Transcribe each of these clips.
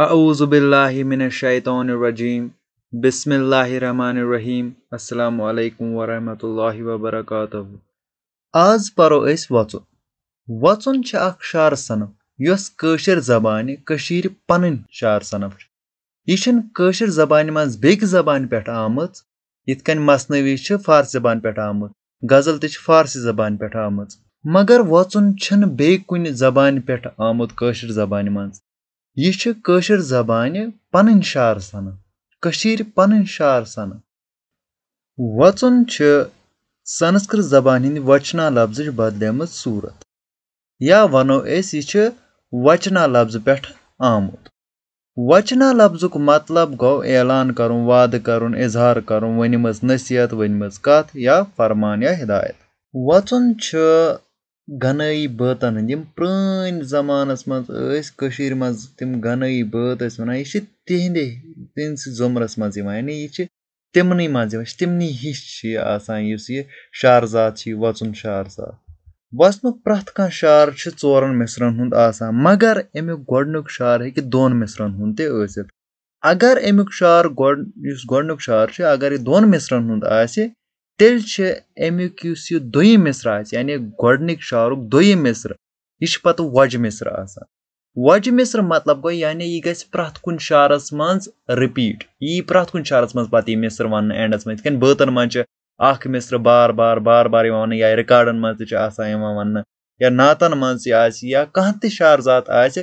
अज़बिल्लिमिनशैतरजीम बिसमीम अल्लाम वरहमल वबरक आज परो अस वचन वचन शार सनफ यस कशर जबान कशीर पन शार सनफ यह कशर जबान मज बेक जबान पे आम इत मसनवी फारसी जबान पे आम गजल तारसी जबान पे आम मगर वचन बेक कुन जबान पे आम कशर जबान मज یہِ چھِ کٲشِر زبانہِ پَنٕنۍ شعر سَنان کٔشیٖرِ پَنٕنۍ شعر سَنان وَژُن چھِ سَنسکرت زبانہِ ہِنٛدِ وَچنا لفظٕچ بَدلیمٕژ صوٗرت یا وَنو أسۍ یہِ چھِ وَچنا لفظٕ پٮ۪ٹھ آمُت وَچنا لفظُک مطلب گوٚو اعلان کَرُن وعدٕ کَرُن اِظہار کَرُن ؤنمٕژ نصیٖحت ؤنمٕژ کَتھ یا فرمان یا ہدایت وَژُن چھُ گَنٲیی بٲتَن ہٕنٛدۍ یِم پرٛٲنۍ زَمانَس منٛز ٲسۍ کٔشیٖرِ منٛز تِم گَنٲیی بٲتھ ٲسۍ وَنان یہِ چھِ تِہِنٛدے تِہِنٛدسٕے زُمرَس منٛز یِوان یعنی یہِ چھِ تِمنٕے منٛز یِوان یہِ چھِ تِمنٕے ہِش چھِ یہِ آسان یُس یہِ شعرزاد چھِ یہِ وَژُن شعرزاد وَژنُک پرٛٮ۪تھ کانٛہہ شعر چھُ ژورَن مِصرَن ہُنٛد آسان مگر اَمیُک گۄڈنیُک شعر ہیٚکہِ دۄن مِصرَن ہُنٛد تہِ ٲسِتھ اگر اَمیُک شعر گۄڈٕ یُس گۄڈنیُک شعر چھُ اگر یہِ دۄن مِصرَن ہُنٛد آسہِ تیٚلہِ چھِ اَمیُک یُس یہِ دوٚیِم مِصرع آسہِ یعنی گۄڈنِکۍ شعرُک دوٚیِم مِصرع یہِ چھِ پَتہٕ وۄجہِ مِصرع آسان وۄجہِ مِصرِ مطلب گوٚو یعنی یہِ گژھِ پرٛٮ۪تھ کُنہِ شعرَس منٛز رِپیٖٹ یی پرٛٮ۪تھ کُنہِ شعرَس منٛز پَتہٕ یہِ مِصر وَننہٕ اینڈَس منٛز یِتھ کٔنۍ بٲتَن منٛز چھِ اَکھ مِصرٕ بار بار بار بار یِوان وَننہٕ یا رِکاڈَن منٛز تہِ چھِ آسان یِوان وَننہٕ یا نعتَن منٛز تہِ آسہِ یا کانٛہہ تہِ شعر ذات آسہِ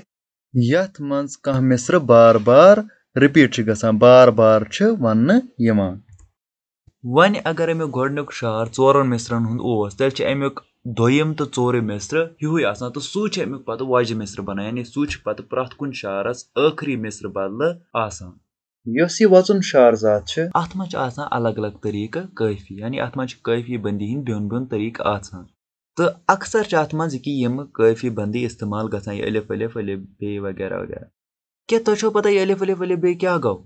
یَتھ منٛز کانٛہہ مِصرٕ بار بار رِپیٖٹ چھِ گژھان بار بار چھِ وَننہٕ یِوان وۄنۍ اگر اَمیُک گۄڈنیُک شار ژورَن مِصرَن ہُنٛد اوس تیٚلہِ چھِ اَمیُک دوٚیِم تہٕ ژوٗرِم مِصرٕ ہیُوُے آسان تہٕ سُے چھِ اَمیُک پَتہٕ وۄجہِ مِصرٕ بَنان یعنی سُے چھُ پَتہٕ پرٛٮ۪تھ کُنہِ شعرَس ٲخری مِصرٕ بدلہٕ آسان یۄس یہِ وۄژُن شعر ذات چھِ اَتھ منٛز چھِ آسان الگ الگ طٔریٖقہٕ کٲفی یعنی اَتھ منٛز چھِ کٲفی بٔندی ہِنٛدۍ بیوٚن بیوٚن طٔریٖقہٕ آسان تہٕ اَکثر چھِ اَتھ منٛز ییٚکیٛاہ یِمہٕ کٲفی بٔندی استعمال گژھان یہِ الف الف الف بے وغیرہ وغیرہ کیٛاہ تۄہہِ چھو پَتہ یہِ الف الف الف بے کیٛاہ گوٚو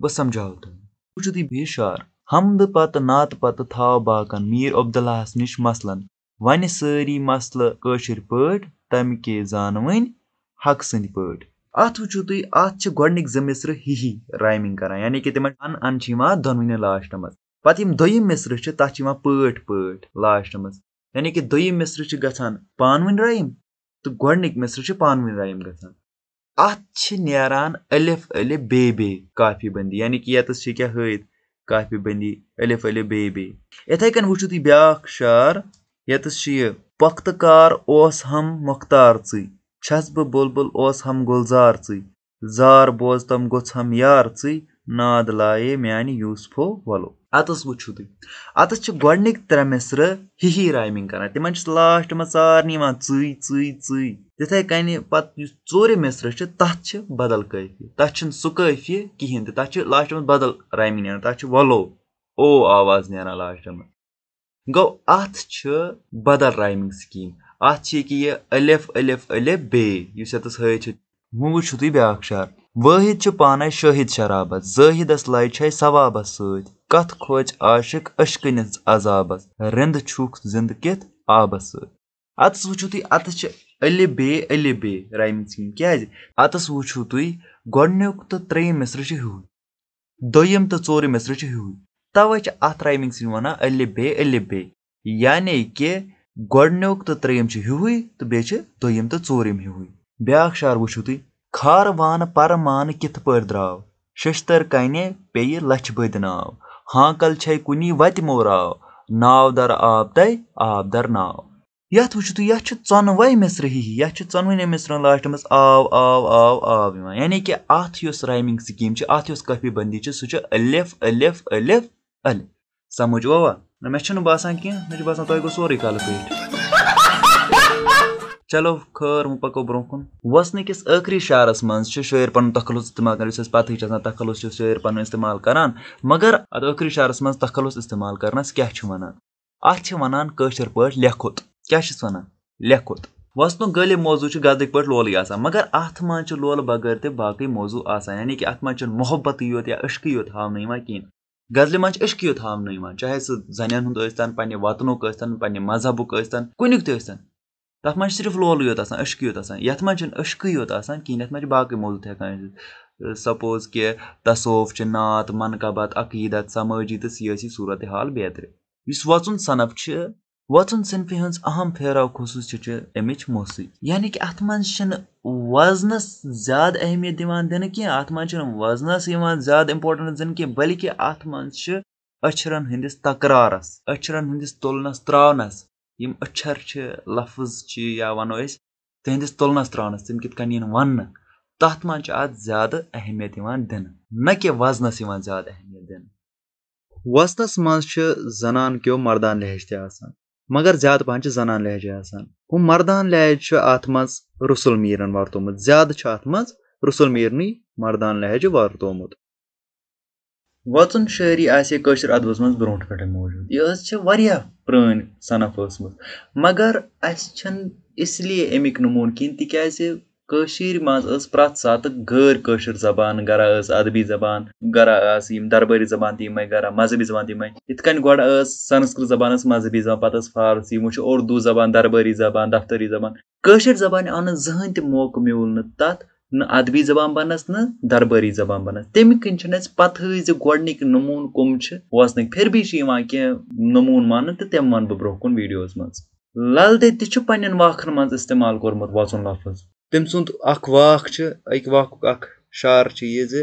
بہٕ سَمجھاو تۄہہِ وٕچھِو تُہۍ بیٚیہِ شعر حمدٕ پتہٕ نعتہٕ پتہٕ تھاو باقٕن میٖر عبداللہَس نِش مثلاً وَنہِ سٲری مسلہٕ کٲشِر پٲٹھۍ تَمہِ کے زانوٕنۍ حق سٕنٛدۍ پٲٹھۍ اَتھ وٕچھِو تُہۍ اَتھ چھِ گۄڈنِکۍ زٕ مِصرٕ ہِہی رایمِنٛگ کران یعنی کہِ تِمَن اَن اَن چھِ یِوان دۄنؤنی لاسٹہٕ منٛز پَتہٕ یِم دۄیِم مِصرٕ چھِ تَتھ چھِ یِوان پٲٹھۍ پٲٹھۍ لاسٹہٕ منٛز یعنی کہِ دۄیِم مِصرٕ چھِ گژھان پانہٕ ؤنۍ رایِم تہٕ گۄڈنِکۍ مِصرٕ چھِ پانہٕ ؤنۍ رایِم گژھان اَتھ چھِ نیران ألِف ألِف بے بے قافی بٔنٛدی یعنی کہِ ییٚتَس چھِ کیٛاہ ہٲیِتھ काफि बंदी अलफ अलफ बे बे इथे कन वो तुम ब्याख शार यतस पख्त कार ओस हम मुख्तार ची छस बह बुलबुल ओस हम गुलजार ची जार बोज तम गोम यार ची नाद लाए म्यान यूसफो वलो اتھ وٕچھِو تُہۍ اتس چھِ گۄڈٕنِکۍ ترٛےٚ مِصرٕ ہِہی رایمِنٛگ کران تِمن چھِ لاسٹ منٛز سارنٕے یِوان ژٕے ژٕے ژٕے تِتھٕے کٔنہِ پتہٕ یُس ژوٗرِم مِصرٕ چھُ تتھ چھِ بدل قٲفیہِ تتھ چھُنہٕ سُہ قٲفیہِ کہیٖنۍ تہِ تتھ چھِ لاسٹس منٛز بدل رایمِنٛگ نیران تتھ چھِ وَلو او آواز نیران لاسٹس منٛز گوٚو اتھ چھِ بدل رایمِنٛگ سِکیٖم اتھ چھِ ییٚکیاہ یہِ ألِف ألِف ألِف بے یُس یتس ہٲیِتھ چھُ وۄنۍ وٕچھِو تُہۍ بیٛاکھ شعر وٲحِد چھُ پانے شٲہِد شرابس زٲہِدس لَے چھے ثوابس سۭتۍ کتھ کھوج عاشق أشکہِ نِس عذابس رِنٛدٕ چھُکھ زِنٛدٕ کِتھ آبس سۭتۍ اتس وٕچھِو تُہۍ اتس چھِ الہِ بے الہِ بے رایمِنٛگ سِکیٖم کیٛازِ اتس وٕچھِو تُہۍ گۄڈنیُک تہٕ ترٛیٚیِم مِصرٕ چھُ ہیُوُے دوٚیِم تہٕ ژوٗرِم مِصرٕ چھُ ہیُوُے توے چھِ اتھ رایمِنٛگ سِکیٖم ونان الہِ بے الہِ بے یعنی کہِ گۄڈنیُک تہٕ ترٛیٚیِم چھُ ہیُوُے تہٕ بیٚیہِ چھِ دوٚیِم تہٕ ژوٗرِم ہیُوُے بیٛاکھ شعر وٕچھِو تُہۍ کھارٕ وانہٕ پَرٕ مانہٕ کِتھ پٲٹھۍ درٛاو شیٚشتٕر کَنہِ پیٚیہِ لَچھِ بٔدۍ ناو हाकल छ कुनी वतमो राव नाव दर आब तय आब दर नाव यथ वो तुम यह चनव मिसर ही यह चनवन मिसर लास्ट में आव आव आव आव यानी कि अत रिंग सकीम अत कफी बंदी सह अलफ अलफ अलफ अल समझ वा मे बसान कह मे बसान तुम सोरे कल पेट چلو خٲر وۄنۍ پَکو برونٛہہ کُن وَسنہٕ کِس ٲخری شعرس منٛز چھِ شٲعر پَنُن تخلُص اِستعمال کران یُس اَسہِ پَتہٕے چھِ آسان تخلُص چھُ شٲعر پَنُن اِستعمال کران مگر اَتھ ٲخری شعرس منٛز تخلُص اِستعمال کرنَس کیاہ چھِ وَنان اَتھ چھِ وَنان کٲشِر پٲٹھۍ لیٚکھُت کیاہ چھِس وَنان لیٚکھُت وَسنُک غٲلب موضوع چھُ غزٕکۍ پٲٹھۍ لولٕے آسان مگر اَتھ منٛز چھِ لولہٕ بغٲر تہِ باقٕے موضوع آسان یعنی کہِ اَتھ منٛز چھُنہٕ محبتٕے یوت یا عشقٕے یوت ہاونہٕ یِوان کِہیٖنۍ غزلہِ منٛز چھِ عشقٕے یوت ہاونہٕ یِوان چاہے سُہ زَنٮ۪ن ہُنٛد ٲسۍ تَن پنٛنہِ وطنُک ٲسۍ تَن پنٛنہِ مذہبُک ٲسۍ تَن کُنیُک تہِ ٲسۍ تَن تَتھ منٛز چھِ صرف لولٕے یوت آسان أشکٕے یوت آسان یَتھ منٛز چھِنہٕ أشکٕے یوت آسان کِہیٖنۍ یَتھ منٛز چھِ باقٕے موضوع تہِ ہٮ۪کان ٲسِتھ سپوز کہِ تصوف چھِ نعت منقبت عقیٖدت سمٲجی تہٕ سیٲسی صوٗرتِ حال بیترِ یُس وۄژُن صنف چھِ وۄژُن صنفہِ ہٕنٛز اَہم پھیراو خصوٗصی چھِ اَمِچ موسیٖقی یعنی کہِ اَتھ منٛز چھِنہٕ وَزنَس زیادٕ اہمیت یِوان دِنہٕ کینٛہہ اَتھ منٛز چھِنہٕ وَزنَس یِوان زیادٕ اِمپوٹَنٕس دِنہٕ کینٛہہ بٔلکہِ اَتھ منٛز چھِ أچھرَن ہٕنٛدِس تکرارَس أچھرَن ہٕنٛدِس تُلنَس ترٛاونَس یِم أچھر چھِ لفظ چھِ یا وَنو أسۍ تِہنٛدِس تُلنَس ترٛاونَس تِم کِتھ کٔنۍ یِن وَننہٕ تَتھ منٛز چھِ اَتھ زیادٕ اہمیت یِوان دِنہٕ نہ کہِ وَزنَس یِوان زیادٕ اہمیت دِنہٕ وَزنَس منٛز چھِ زَنان کیو مردان لہجہِ تہِ آسان مگر زیادٕ پَہَن چھِ زَنان لہجہِ آسان ہُہ مردان لہجہِ چھُ اَتھ منٛز رسول میٖرَن وَرتومُت زیادٕ چھُ اَتھ منٛز رسول میٖرنٕے مردان لہجہِ وَرتومُت وَژُن شٲعری آسہِ ہے کٲشِر اَدبَس منٛز برونٛٹھ پٮ۪ٹھَے موٗجوٗد یہِ حظ چھِ واریاہ پرٛٲنۍ صنف ٲسمٕژ مگر اَسہِ چھَنہٕ اِسلیے اَمِکۍ نموٗنہٕ کِہیٖنۍ تِکیٛازِ کٔشیٖرِ منٛز ٲس پرٛٮ۪تھ ساتہٕ غٲر کٲشِر زبان گَرا ٲس اَدبی زبان گَرا آسہٕ یِم دربٲری زبان تہِ یِمَے گَرا مذہبی زبان تہِ یِمَے یِتھ کٔنۍ گۄڈٕ ٲس سَنسکرت زبان ٲس مذہبی زبان پَتہٕ ٲس فارسی وۄنۍ چھِ اُردو زبان دربٲری زبان دفتٲری زبان کٲشِر زبانہِ آو نہٕ زٕہٕنۍ تہِ موقعہٕ میوٗل نہٕ تَتھ نہٕ ادبی زبان بنس نہٕ دربٲری زبان بنس تمہِ کِنۍ چھِنہٕ اَسہِ پتہٕے زِ گۄڈنِکۍ نموٗن کٕم چھِ وۄزنٕکۍ پھر بھی چھِ یِوان کینٛہہ نموٗن ماننہٕ تہٕ تِم وَنہٕ بہٕ برونٛہہ کُن ویٖڈیوز منٛز لل دٮ۪د تہِ چھُ پننٮ۪ن واکھن منٛز استعمال کوٚرمُت وۄزُن لفظ تٔمۍ سُنٛد اکھ واکھ چھِ اکہِ واکھُک اکھ شعر چھُ یہِ زِ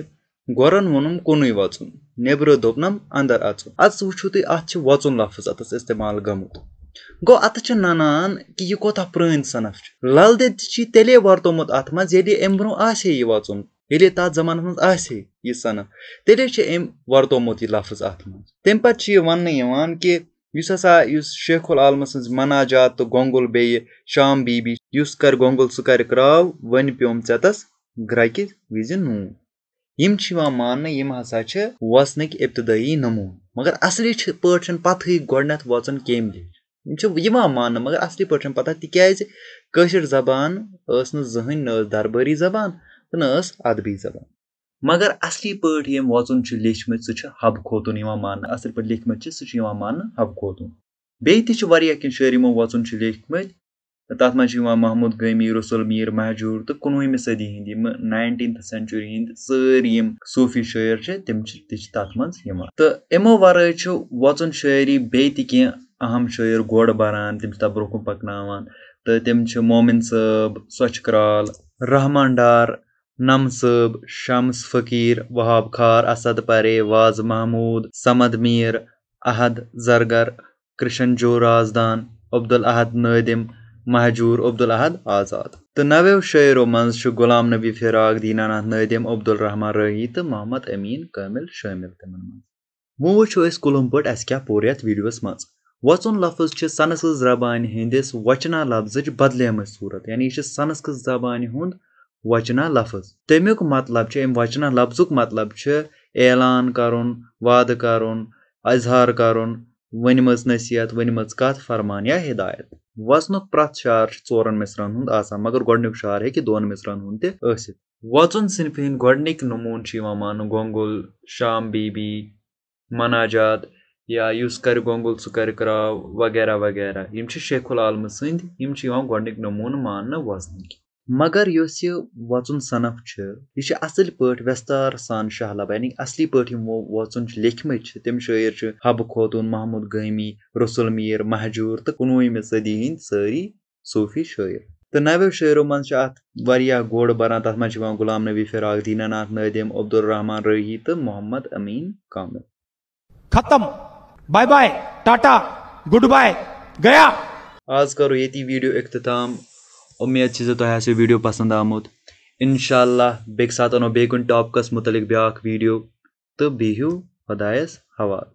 گۄرن ووٚنُم کُنُے وۄژُن نٮ۪برٕ دوٚپنم انٛدر اَژُن اَتھ وٕچھِو تُہۍ اَتھ چھِ وۄژُن لفظ اَتھس استعمال گوٚمُت گوٚو اَتَتھ چھِ نَنان کہِ یہِ کوتاہ پرٲنۍ صنف چھُ لل دٮ۪د تہِ چھُ تیٚلے وَرتومُت اَتھ منٛز ییٚلہِ اَمہِ برونٛہہ آسہِ ہے یہِ وَژُن ییٚلے تَتھ زَمانَس منٛز آسہِ ہے یہِ صنف تیٚلے چھِ أمۍ وَرتومُت یہِ لفظ اَتھ منٛز تمہِ پَتہٕ چھُ یہِ وَننہٕ یِوان کہِ یُس ہسا یُس شیخ العالمہٕ سٕنٛز مناجات تہٕ گۄنٛگُل بیٚیہِ شام بی بی یُس کَرِ گۄنٛگُل سُہ کَرِ کرٛاو وۄنۍ پیوٚم ژٮ۪تَس گرٛکہِ وِزِ نوٗن یِم چھِ یِوان ماننہٕ یِم ہسا چھِ وَسنٕکۍ اِبتِدٲیی نموٗن مگر اَصلی چھِ پٲٹھۍ چھِنہٕ پَتہٕے گۄڈنٮ۪تھ وَژُن کیٚمۍ دِ یِم چھِ یِوان ماننہٕ مگر اَصلی پٲٹھۍ چھَنہٕ پَتہ تِکیٛازِ کٲشِر زبان ٲس نہٕ زٕہٕنۍ نہ ٲس دربٲری زبان تہٕ نہ ٲس اَدبی زبان مگر اَصلی پٲٹھۍ ییٚمۍ وۄژُن چھُ لیٚچھمٕژ سُہ چھُ حبہٕ خوتوٗن یِوان ماننہٕ اَصٕل پٲٹھۍ لیٚکھمٕژ چھِ سُہ چھُ یِوان ماننہٕ حبہٕ خوتوٗن بیٚیہِ تہِ چھِ واریاہ کینٛہہ شٲعر یِمو وۄژُن چھِ لیٚکھمٕتۍ تَتھ منٛز چھِ یِوان محمود گٲمی رسول میٖر مہجوٗر تہٕ کُنوُہمہِ صٔدی ہِنٛدۍ یِمہٕ ناینٹیٖنتھ سٮ۪نچُری ہِنٛدۍ سٲری یِم صوٗفی شٲعر چھِ تِم چھِ تہِ چھِ تَتھ منٛز یِوان تہٕ یِمو وَرٲے چھُ وۄژُن شٲعری بیٚیہِ تہِ کینٛہہ اَہم شٲعر گۄڈٕ بَران تِم چھِ تَتھ برونٛہہ کُن پَکناوان تہٕ تِم چھِ مومِن صٲب سۄچھ کرٛال رحمان ڈار نم صٲب شمس فقیٖر وہاب خار اَسد پَرے وازٕ محموٗد سمد میٖر احد زرگر کرٛشَن جو رازدان عبدالاحد نٲدِم مہجوٗر عبدالاحد آزاد تہٕ نویو شٲعرو منٛز چھُ غلام نبی فِراق دیٖنا ناتھ نٲدِم عبدالرحمان رٲہی تہٕ محمد أمیٖن کٲمِل شٲمِل تِمَن منٛز وۄنۍ وٕچھو أسۍ کُلُم پٲٹھۍ اَسہِ کیٛاہ پوٚر یَتھ ویٖڈیوَس منٛز وۄژُن لفظ چھِ سَنسکرت زبانہِ ہِنٛدِس وچنا لفظٕچ بدلیمٕژ صوٗرت یعنی یہِ چھِ سَنسکرت زبانہِ ہُنٛد وچنا لفظ تَمیُک مطلب چھُ اَمہِ وچنا لفظُک مطلب چھُ اعلان کَرُن وعدٕ کَرُن اظہار کَرُن ؤنمٕژ نصیٖحت ؤنمٕژ کَتھ فرمان یا ہدایت وَسنُک پرٛٮ۪تھ شعر چھُ ژورَن مِصرَن ہُنٛد آسان مگر گۄڈٕنیُک شعر ہیٚکہِ دۄن مِصرَن ہُنٛد تہِ ٲسِتھ وۄژُن صنفہِ ہِنٛدۍ گۄڈٕنِکۍ نموٗن چھِ یِوان ماننہٕ گۄنٛگُل شام بی بی مناجات یا یُس کَرِ گۄنٛگُل سُہ کَرِ کرٛاو وغیرہ وغیرہ یِم چھِ شیخ العالمہٕ سٕنٛدۍ یِم چھِ یِوان گۄڈنِکۍ نموٗنہٕ ماننہٕ وۄزنٕکۍ مگر یۄس یہِ وۄژُن صنف چھِ یہِ چھِ اَصٕل پٲٹھۍ وٮ۪ستار سان شاہ لبانی اَصلی پٲٹھۍ یِمو وۄژُن چھِ لیٚکھمٕتۍ چھِ تِم شٲعر چھِ حبہٕ خوتوٗن محمود گٲمی رسول میٖر مہجوٗر تہٕ کُنوُہمہِ صٔدی ہِنٛدۍ سٲری صوٗفی شٲعر تہٕ نویو شٲعرو منٛز چھِ اَتھ واریاہ گوڑ بَران تَتھ منٛز چھِ یِوان غلام نبی فِراق دیٖنا ناتھ نٲدِم عبدالرحمان رٲہی تہٕ محمد أمیٖن کامِل ختم bye bye tata goodbye गया आज करो ये वीडियो अख्ताम तो उम्मीद तुह तो वीडियो पसंद आमुत इनशाला बेक सात वो बे टॉपकस मुतलिक ब्या वीडियो तो बिहू खुदायस हवा